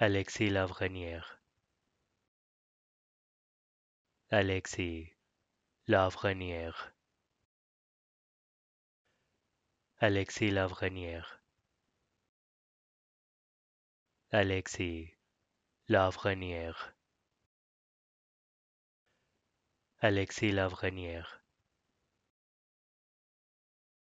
Alexis Lavrenière Alexis Lavrenière Alexis Lavrenière Alexis Lavrenière Alexis Lavrenière